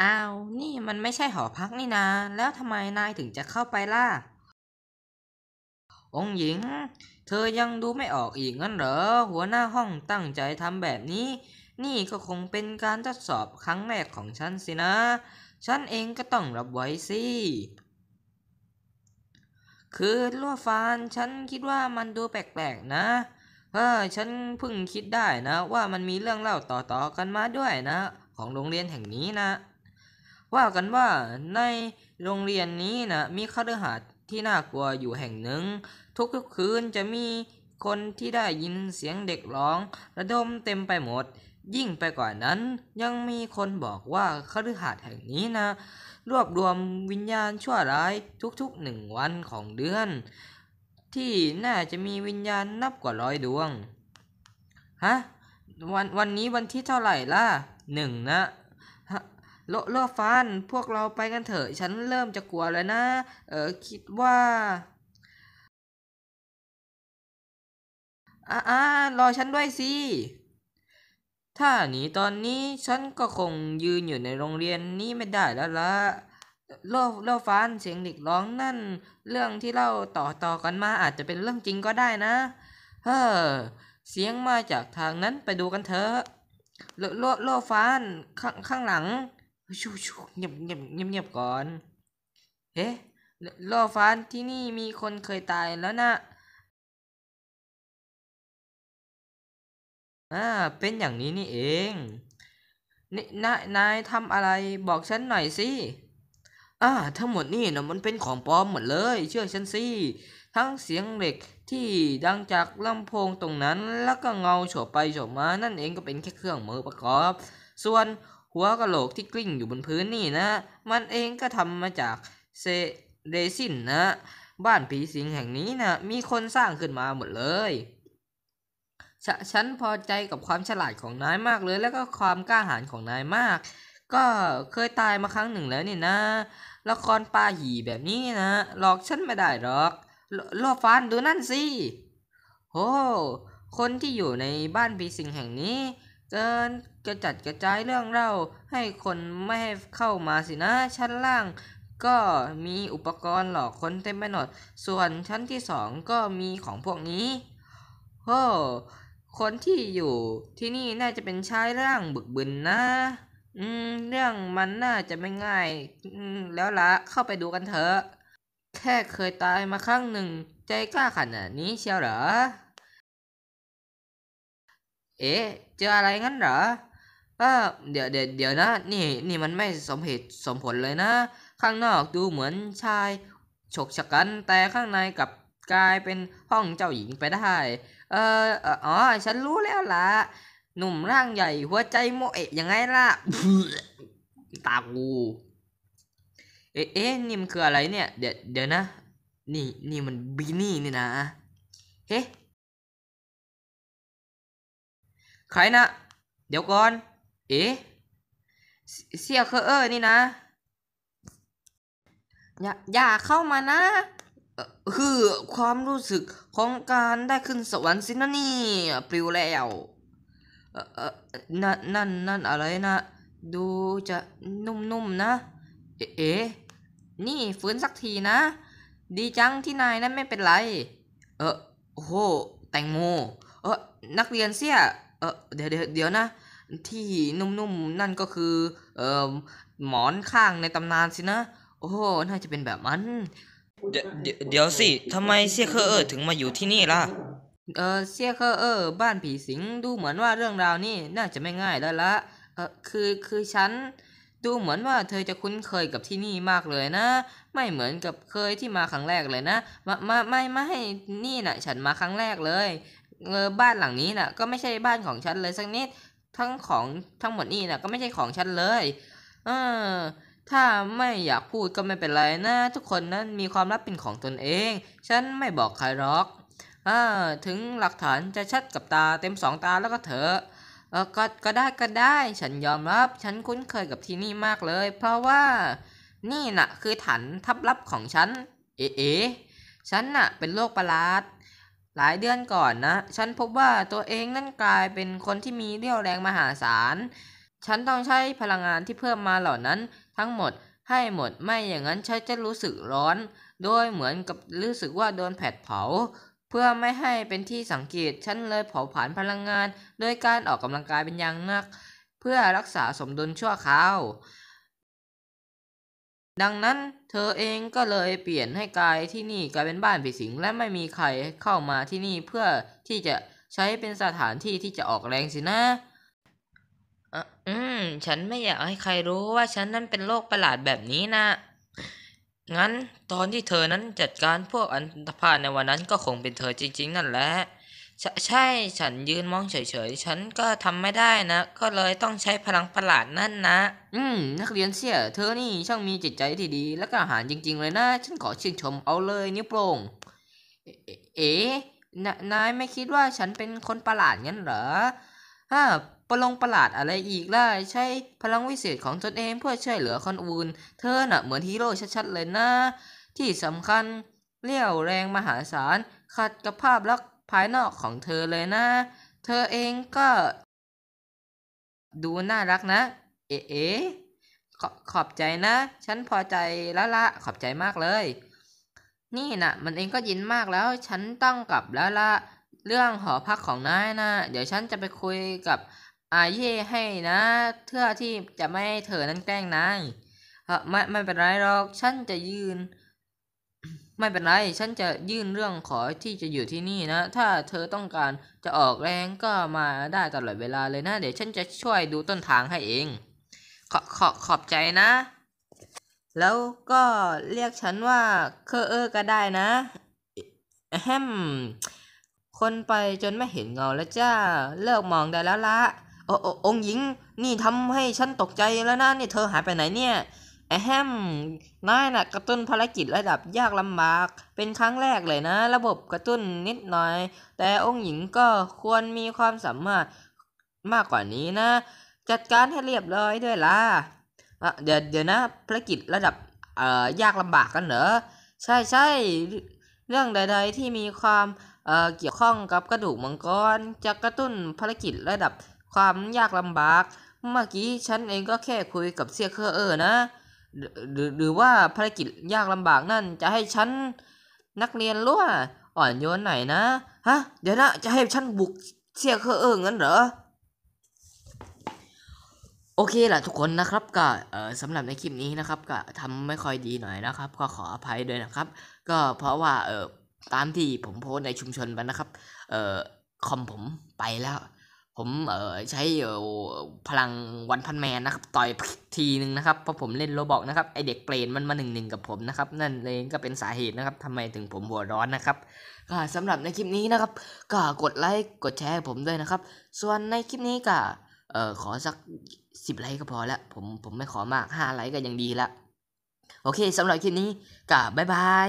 อ้าว นี่มันไม่ใช่หอพักนี่นา แล้วทำไมนายถึงจะเข้าไปล่ะ องหญิง เธอยังดูไม่ออกอีกงั้นเหรอ หัวหน้าห้องตั้งใจทำแบบนี้ นี่ก็คงเป็นการทดสอบครั้งแรกของฉันสินะ ฉันเองก็ต้องรับไว้สิคือลัวฟาน ฉันคิดว่ามันดูแปลกๆนะเออฉันเพิ่งคิดได้นะ ว่ามันมีเรื่องเล่าต่อๆกันมาด้วยนะ ของโรงเรียนแห่งนี้นะว่ากันว่าในโรงเรียนนี้นะมีคฤหาสน์ที่น่ากลัวอยู่แห่งหนึ่ง ทุกคืนจะมีคนที่ได้ยินเสียงเด็กร้องระดมเต็มไปหมด ยิ่งไปกว่านั้นยังมีคนบอกว่าคฤหาสน์แห่งนี้นะรวบรวมวิญญาณชั่วร้าย ทุกๆหนึ่งวันของเดือน ที่น่าจะมีวิญญาณนับกว่าร้อยดวงฮะวันวันนี้วันที่เท่าไหร่ล่ะหนึ่งนะโลโลฟันพวกเราไปกันเถอะ ฉันเริ่มจะกลัวแล้วนะ เออคิดว่าอ่ารอฉันด้วยสิ ถ้าหนีตอนนี้ฉันก็คงยืนอยู่ในโรงเรียนนี้ไม่ได้แล้วละโลโลฟานเสียงเด็กร้องนั่น เรื่องที่เล่าต่อต่อกันมาอาจจะเป็นเรื่องจริงก็ได้นะ เฮ้อเสียงมาจากทางนั้นไปดูกันเถอะโลโลโลฟานข้างข้างหลังชูชูเงียบเงียบเงียบเงียบก่อน เฮ้ล่อฟ้าที่นี่มีคนเคยตายแล้วนะอ่า เป็นอย่างนี้นี่เองนนายนายทำอะไร บอกฉันหน่อยสิอ่าทั้งหมดนี่นะมันเป็นของปลอมหมดเลย เชื่อฉันสิ ทั้งเสียงเหล็กที่ดังจากลำโพงตรงนั้น แล้วก็เงาโฉบไปโฉบมา นั่นเองก็เป็นแค่เครื่องมือประกอบ ส่วนหัวกะโหลกที่กลิ้งอยู่บนพื้นนี่นะ มันเองก็ทำมาจากเซเดซินนะ บ้านผีสิงแห่งนี้นะมีคนสร้างขึ้นมาหมดเลยฉฉันพอใจกับความฉลาดของนายมากเลย แล้วก็ความกล้าหาญของนายมาก ก็เคยตายมาครั้งหนึ่งแล้วนี่นะละครปลาหี่แบบนี้นะหลอกฉันไม่ได้หรอกโลฟานดูนั่นสิโหคนที่อยู่ในบ้านผีสิงแห่งนี้เกินกระจัดกระจายเรื่องเล่าให้คนไม่ให้เข้ามาสินะ ชั้นล่างก็มีอุปกรณ์หลอกคนเต็มไปหมดส่วนชั้นที่สองก็มีของพวกนี้โอ้คนที่อยู่ที่นี่น่าจะเป็นชายร่างบึกบึนนะ อืมเรื่องมันน่าจะไม่ง่ายแล้วละเข้าไปดูกันเถอะแค่เคยตายมาครั้งหนึ่ง ใจกล้าขนาดนี้เชียวเหรอเอ๊ะ เจออะไรงั้นเหรอป้าเดี๋ยวเดี๋ยวเดี๋ยวนะ นี่ นี่มันไม่สมเหตุสมผลเลยนะ ข้างนอกดูเหมือนชายฉกฉกัน แต่ข้างในกับกลายเป็นห้องเจ้าหญิงไปได้ เอออ๋อ ฉันรู้แล้วล่ะ หนุ่มร่างใหญ่หัวใจโมเอะยังไงล่ะ ตากู เอ๊ะเอ๊ะนี่มันคืออะไรเนี่ย เดี๋ยวเดี๋ยวนะ นี่ นี่มันบีนี่นี่นะ เฮ้ใครนะ เดี๋ยวก่อน เอ๊ะเสียเคอเออนี่นะ อย่าอย่าเข้ามานะ คือความรู้สึกของการได้ขึ้นสวรรค์สินะนี่ปลิวแล้วนั่นนั่นนั่นอะไรนะ ดูจะนุ่มๆนนะเอ๊ะนี่ฟื้นสักทีนะ ดีจังที่นายนั้นไม่เป็นไร เออโห แตงโมเออนักเรียนเสียเออเดี๋ยวเดี๋ยวนะ ที่นุ่มๆนั่นก็คือเอ่อหมอนข้างในตำนานสินะโอ้น่าจะเป็นแบบนั้นเดี๋ยวเดี๋ยวสิทำไมเซียเคอเออถึงมาอยู่ที่นี่ล่ะเออเซียเคอเออบ้านผีสิงดูเหมือนว่าเรื่องราวนี่น่าจะไม่ง่ายแล้วละเออคือคือฉัน ดูเหมือนว่าเธอจะคุ้นเคยกับที่นี่มากเลยนะ ไม่เหมือนกับเคยที่มาครั้งแรกเลยนะมามาไม่ไม่นี่นะฉันมาครั้งแรกเลยเออบ้านหลังนี้นะ่ะ ก็ไม่ใช่บ้านของฉันเลย สักนิด ทั้งของทั้งหมดนี่นะ่ะก็ไม่ใช่ของฉันเลยเออถ้าไม่อยากพูดก็ไม่เป็นไรนะ ทุกคนนั้นมีความลับเป็นของตนเอง ฉันไม่บอกใครหรอกอถึงหลักฐานจะชัดกับตาเต็มสองตาแล้วก็เถอะ เออก็ก็ได้ก็ได้ ฉันยอมรับฉันคุ้นเคยกับที่นี่มากเลย เพราะว่านี่นะ่ะคือฐานทับลับของฉัน เอ๋ฉันน่ะเป็นโรคประหลาดหลายเดือนก่อนนะ ฉันพบว่าตัวเองนั่นกลายเป็นคนที่มีเรี่ยวแรงมหาศาล ฉันต้องใช้พลังงานที่เพิ่มมาเหล่านั้นทั้งหมดให้หมด ไม่อย่างนั้นฉันจะรู้สึกร้อน โดยเหมือนกับรู้สึกว่าโดนแผดเผา เพื่อไม่ให้เป็นที่สังเกต ฉันเลยเผาผลาญพลังงาน โดยการออกกำลังกายเป็นอย่างนัก เพื่อรักษาสมดุลชั่วคราวดังนั้นเธอเองก็เลยเปลี่ยนให้กายที่นี่กลายเป็นบ้านผีสิงและไม่มีใครเข้ามาที่นี่เพื่อที่จะใช้เป็นสถานที่ที่จะออกแรงสินะอืม ฉันไม่อยากให้ใครรู้ว่าฉันนั้นเป็นโรคประหลาดแบบนี้นะ งั้นตอนที่เธอนั้นจัดการพวกอันธพาลในวันนั้นก็คงเป็นเธอจริงๆ นั่นแหละใชช่ ฉันยืนมองเฉยๆ ฉันก็ทำไม่ได้นะ ก็เลยต้องใช้พลังประหลาดนั่นนะ อืม นักเรียนเสี่ย เธอนี่ช่างมีจิตใจที่ดี และกล้าหาญจริงๆเลยนะ ฉันขอชื่นชมเอาเลยนิ้วโป้งเอเอ๋นานายไม่คิดว่าฉันเป็นคนประหลาดงั้นเหรอฮ่าประลงประหลาดอะไรอีกล่ะ ใช้พลังวิเศษของตนเองเพื่อช่วยเหลือคนอื่นเธอน่ะเหมือนฮีโร่ชัดๆเลยนะ ที่สำคัญเรี่ยวแรงมหาศาลขัดกับภาพลักษภายนอกของเธอเลยนะ เธอเองก็ดูน่ารักนะ เอ๋เอขขอบใจนะ ฉันพอใจละละ ขอบใจมากเลย นี่นะมันเองก็ยินมากแล้วฉันต้องกลับแล้วละ เรื่องหอพักของนายนะ เดี๋ยวฉันจะไปคุยกับอาเย่ให้นะ เพื่อที่จะไม่ให้เธอนั้นแกล้งนาย ไม่ไม่เป็นไรหรอก ฉันจะยืนไม่เป็นไร ฉันจะยื่นเรื่องขอที่จะอยู่ที่นี่นะ ถ้าเธอต้องการจะออกแรงก็มาได้ตลอดเวลาเลยนะ เดี๋ยวฉันจะช่วยดูต้นทางให้เอง ขอขอขอบใจนะ แล้วก็เรียกฉันว่าเคอเออก็ได้นะแฮมคนไปจนไม่เห็นเงาแล้วจ้า เลิกมองได้แล้วละออองหญิง นี่ทำให้ฉันตกใจแล้วนะนี่เธอหายไปไหนเนี่ยแอฮมนายนะ่ะกระตุ้นภารกิจระดับยากลำบาก เป็นครั้งแรกเลยนะ ระบบกระตุ้นนิดหน่อย แต่องค์หญิงก็ควรมีความสามารถมากกว่านี้นะ จัดการให้เรียบร้อยด้วยล่ะเดี๋ยวเดี๋ยวนะภารกิจระดับเอ่อยากลำบากกันเหรอใช่ใช่เรื่องใด ๆ ที่มีความเอ่อเกี่ยวข้องกับกระดูกมังกรจะกระตุ้นภารกิจระดับความยากลำบาก เมื่อกี้ฉันเองก็แค่คุยกับเซียเคอร์เออร์นะหรือหรือว่าภารกิจยากลำบากนั่นจะให้ฉันนักเรียนรั่วอ่อนโยนไหนนะฮะเดี๋ยวนะจะให้ฉันบุกเสียเคอเอิงงั้นเหรอ โอเคล่ะทุกคนนะครับ ก็เออสำหรับในคลิปนี้นะครับ ก็ทำไม่ค่อยดีหน่อยนะครับ ก็ขออภัยด้วยนะครับ ก็เพราะว่าเออตามที่ผมโพสในชุมชนไปนะครับ เออคอมผมไปแล้วผมเออใช้เออพลังวันพันแมนนะครับ ต่อยทีนึงนะครับเพราะผมเล่นโรบอกนะครับไอเด็กเปลนมันมาหนึ่งหนึ่งกับผมนะครับนั่นเองก็เป็นสาเหตุนะครับทำไมถึงผมหัวร้อนนะครับ ก็สำหรับในคลิปนี้นะครับก็กดไลค์กดแชร์ผมด้วยนะครับ ส่วนในคลิปนี้ก็เออขอสักสิบไลค์ก็พอละผมผมไม่ขอมากห้าไลค์ก็ยังดีละโอเคสำหรับคลิปนี้ก็บ๊ายบาย